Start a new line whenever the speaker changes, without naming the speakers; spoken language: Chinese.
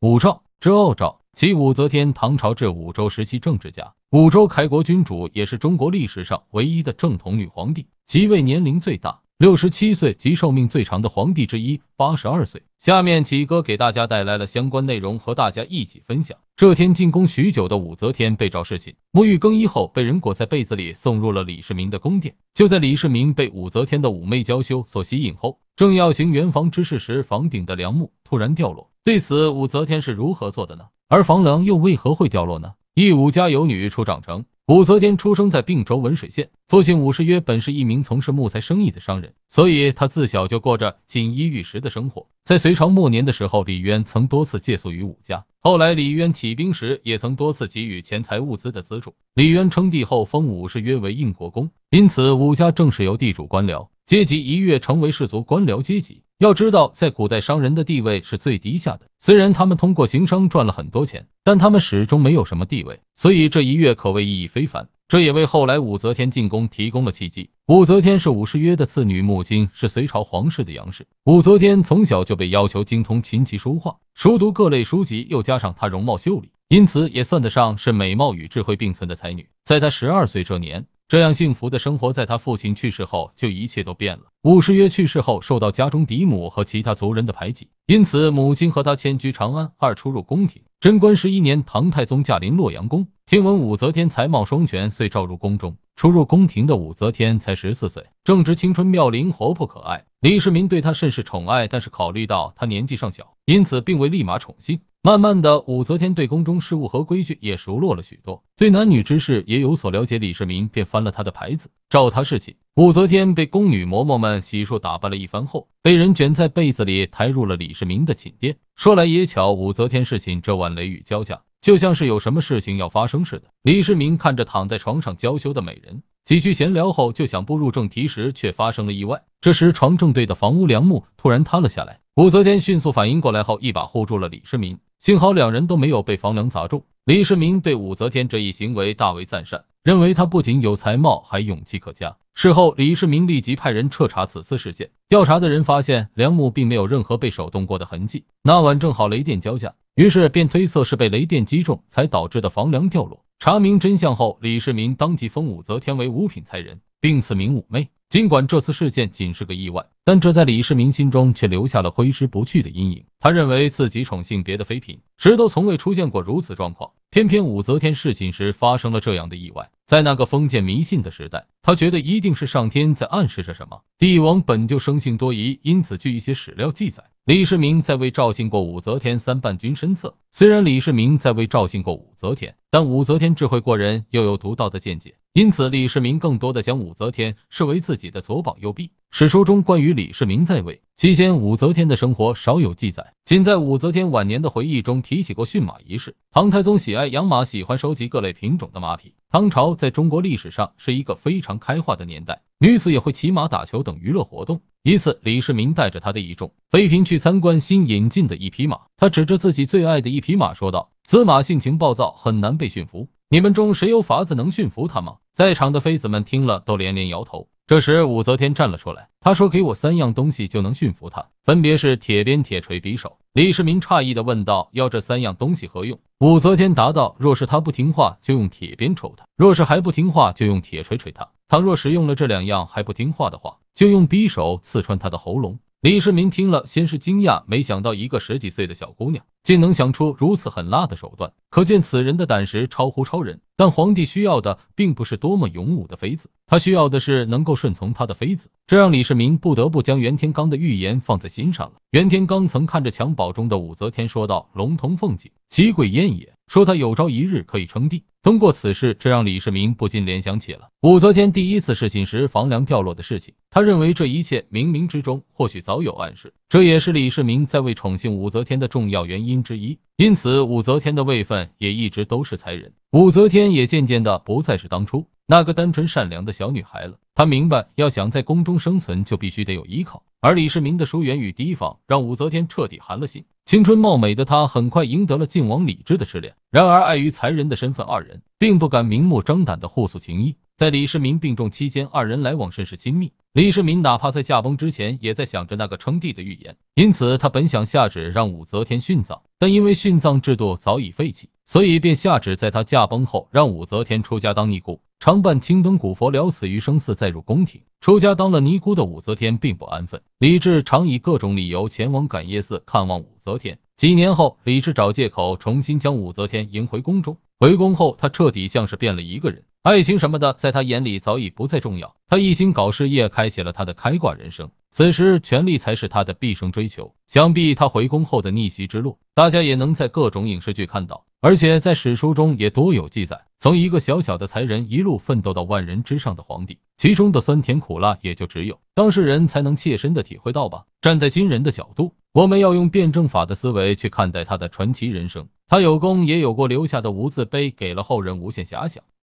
武曌之奥兆，即武则天，唐朝至武周时期政治家、武周开国君主，也是中国历史上唯一的正统女皇帝，即位年龄最大，六十七岁即寿命最长的皇帝之一，八十二岁。下面启哥给大家带来了相关内容，和大家一起分享。这天进宫许久的武则天被召侍寝，沐浴更衣后，被人裹在被子里送入了李世民的宫殿。就在李世民被武则天的妩媚娇羞所吸引后，正要行圆房之事时，房顶的梁木突然掉落。对此，武则天是如何做的呢？而房梁又为何会掉落呢？一武家有女初长成，武则天出生在并州文水县，父亲武士约本是一名从事木材生意的商人，所以他自小就过着锦衣玉食的生活。在隋朝末年的时候，李渊曾多次借宿于武家，后来李渊起兵时，也曾多次给予钱财物资的资助。李渊称帝后，封武士约为应国公，因此武家正是由地主官僚。阶级一跃成为氏族官僚阶级。要知道，在古代，商人的地位是最低下的。虽然他们通过行商赚了很多钱，但他们始终没有什么地位。所以，这一跃可谓意义非凡。这也为后来武则天进宫提供了契机。武则天是武士约的次女，母亲是隋朝皇室的杨氏。武则天从小就被要求精通琴棋书画，熟读各类书籍，又加上她容貌秀丽，因此也算得上是美貌与智慧并存的才女。在她十二岁这年。这样幸福的生活，在他父亲去世后就一切都变了。武士约去世后，受到家中嫡母和其他族人的排挤，因此母亲和他迁居长安，二出入宫廷。贞观十一年，唐太宗驾临洛阳宫，听闻武则天才貌双全，遂召入宫中。出入宫廷的武则天才十四岁，正值青春妙龄，活泼可爱。李世民对她甚是宠爱，但是考虑到她年纪尚小，因此并未立马宠幸。慢慢的，武则天对宫中事务和规矩也熟络了许多，对男女之事也有所了解。李世民便翻了他的牌子，召他侍寝。武则天被宫女嬷嬷们洗漱打扮了一番后，被人卷在被子里抬入了李世民的寝殿。说来也巧，武则天侍寝这晚雷雨交加，就像是有什么事情要发生似的。李世民看着躺在床上娇羞的美人，几句闲聊后就想步入正题时，却发生了意外。这时床正对的房屋梁木突然塌了下来，武则天迅速反应过来后，一把护住了李世民。幸好两人都没有被房梁砸中。李世民对武则天这一行为大为赞赏，认为她不仅有才貌，还勇气可嘉。事后，李世民立即派人彻查此次事件。调查的人发现，梁母并没有任何被手动过的痕迹。那晚正好雷电交加，于是便推测是被雷电击中才导致的房梁掉落。查明真相后，李世民当即封武则天为五品才人。并赐名妩媚。尽管这次事件仅是个意外，但这在李世民心中却留下了挥之不去的阴影。他认为自己宠幸别的妃嫔时都从未出现过如此状况，偏偏武则天侍寝时发生了这样的意外。在那个封建迷信的时代，他觉得一定是上天在暗示着什么。帝王本就生性多疑，因此据一些史料记载，李世民在为赵信过武则天三伴君身侧。虽然李世民在为赵信过武则天，但武则天智慧过人，又有独到的见解。因此，李世民更多的将武则天视为自己的左膀右臂。史书中关于李世民在位期间武则天的生活少有记载，仅在武则天晚年的回忆中提起过驯马一事。唐太宗喜爱养马，喜欢收集各类品种的马匹。唐朝在中国历史上是一个非常开化的年代，女子也会骑马、打球等娱乐活动。一次，李世民带着他的一众妃嫔去参观新引进的一匹马，他指着自己最爱的一匹马说道：“此马性情暴躁，很难被驯服。你们中谁有法子能驯服它吗？”在场的妃子们听了，都连连摇头。这时，武则天站了出来，她说：“给我三样东西，就能驯服他。分别是铁鞭、铁锤、匕首。”李世民诧异的问道：“要这三样东西何用？”武则天答道：“若是他不听话，就用铁鞭抽他；若是还不听话，就用铁锤锤他；倘若使用了这两样还不听话的话，就用匕首刺穿他的喉咙。”李世民听了，先是惊讶，没想到一个十几岁的小姑娘竟能想出如此狠辣的手段，可见此人的胆识超乎超人。但皇帝需要的并不是多么勇武的妃子，他需要的是能够顺从他的妃子。这让李世民不得不将袁天罡的预言放在心上了。袁天罡曾看着襁褓中的武则天说道：“龙腾凤起，其贵焉也。”说他有朝一日可以称帝。通过此事，这让李世民不禁联想起了武则天第一次侍寝时房梁掉落的事情。他认为这一切冥冥之中或许早有暗示，这也是李世民在位宠幸武则天的重要原因之一。因此，武则天的位分也一直都是才人。武则天也渐渐的不再是当初。那个单纯善良的小女孩了，她明白要想在宫中生存，就必须得有依靠。而李世民的疏远与提防，让武则天彻底寒了心。青春貌美的她，很快赢得了晋王李治的痴恋。然而碍于才人的身份，二人并不敢明目张胆的互诉情谊。在李世民病重期间，二人来往甚是亲密。李世民哪怕在驾崩之前，也在想着那个称帝的预言，因此他本想下旨让武则天殉葬，但因为殉葬制度早已废弃，所以便下旨在他驾崩后，让武则天出家当尼姑。常伴青灯古佛，了此余生；似再入宫廷，出家当了尼姑的武则天并不安分，李治常以各种理由前往感业寺看望武则天。几年后，李治找借口重新将武则天迎回宫中。回宫后，他彻底像是变了一个人，爱情什么的，在他眼里早已不再重要。他一心搞事业，开启了他的开挂人生。此时，权力才是他的毕生追求。想必他回宫后的逆袭之路，大家也能在各种影视剧看到，而且在史书中也多有记载。从一个小小的才人，一路奋斗到万人之上的皇帝，其中的酸甜苦辣，也就只有当事人才能切身的体会到吧。站在今人的角度。我们要用辩证法的思维去看待他的传奇人生，他有功也有过，留下的无字碑给了后人无限遐想。